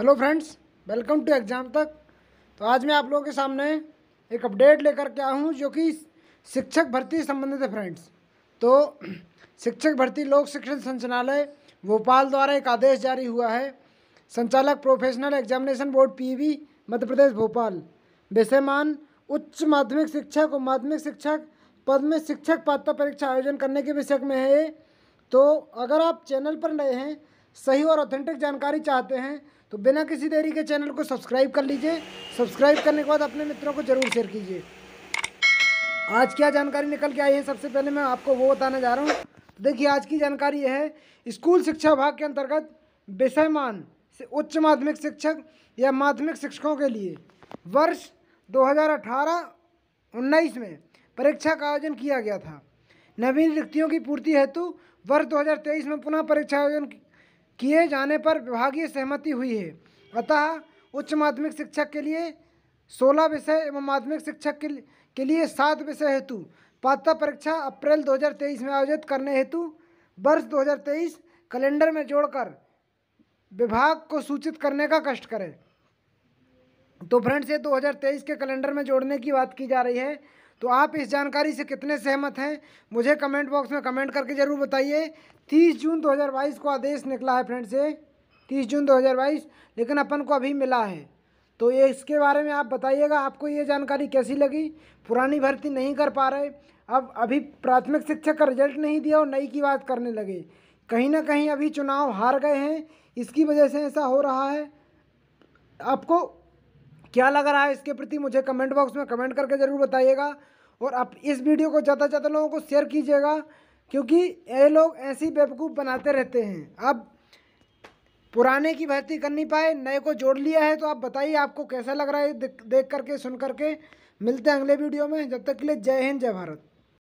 hello friends welcome to exam Tak तो आज मैं आप लोगों के सामने एक अपडेट लेकर के आया हूँ जो कि शिक्षक भर्ती संबंधित है फ्रेंड्स तो शिक्षक भर्ती लोक शिक्षण संचालय भोपाल द्वारा एक आदेश जारी हुआ है संचालक प्रोफेशनल एग्जामिनेशन बोर्ड पीवी मध्य प्रदेश भोपाल विषयमान उच्च माध्यमिक शिक्षक और माध्यमिक शिक्षक पद में शिक्षक पात्रता परीक्षा आयोजन करने के विषय में है तो अगर आप चैनल पर नए हैं सही और ऑथेंटिक जानकारी चाहते हैं तो बिना किसी देरी के चैनल को सब्सक्राइब कर लीजिए सब्सक्राइब करने के बाद अपने मित्रों को ज़रूर शेयर कीजिए आज क्या जानकारी निकल के आई है सबसे पहले मैं आपको वो बताने जा रहा हूँ तो देखिए आज की जानकारी यह है स्कूल शिक्षा विभाग के अंतर्गत विषयमान से उच्च माध्यमिक शिक्षक या माध्यमिक शिक्षकों के लिए वर्ष 2018-19 में परीक्षा का आयोजन किया गया था नवीन रिक्तियों की पूर्ति हेतु वर्ष 2023 में पुनः परीक्षा आयोजन किए जाने पर विभागीय सहमति हुई है अतः उच्च माध्यमिक शिक्षक के लिए सोलह विषय एवं माध्यमिक शिक्षक के, के लिए सात विषय हेतु पात्रता परीक्षा अप्रैल 2023 में आयोजित करने हेतु वर्ष 2023 कैलेंडर में जोड़कर विभाग को सूचित करने का कष्ट करें तो फ्रेंड्स ये 2023 के कैलेंडर में जोड़ने की बात की जा रही है तो आप इस जानकारी से कितने सहमत हैं मुझे कमेंट बॉक्स में कमेंट करके ज़रूर बताइए तीस जून 2022 को आदेश निकला है फ्रेंड से तीस जून 2022 लेकिन अपन को अभी मिला है तो ये इसके बारे में आप बताइएगा आपको ये जानकारी कैसी लगी पुरानी भर्ती नहीं कर पा रहे अब अभी प्राथमिक शिक्षक का रिजल्ट नहीं दिया और नई की बात करने लगे कहीं ना कहीं अभी चुनाव हार गए हैं इसकी वजह से ऐसा हो रहा है आपको क्या लग रहा है इसके प्रति मुझे कमेंट बॉक्स में कमेंट करके ज़रूर बताइएगा और आप इस वीडियो को ज़्यादा से ज़्यादा लोगों को शेयर कीजिएगा क्योंकि ये लोग ऐसी बेवकूफ़ बनाते रहते हैं अब पुराने की भर्ती कर नहीं पाए नए को जोड़ लिया है तो आप बताइए आपको कैसा लग रहा है देख, करके सुन करके मिलते हैं अगले वीडियो में जब तक के लिए जय हिंद जय भारत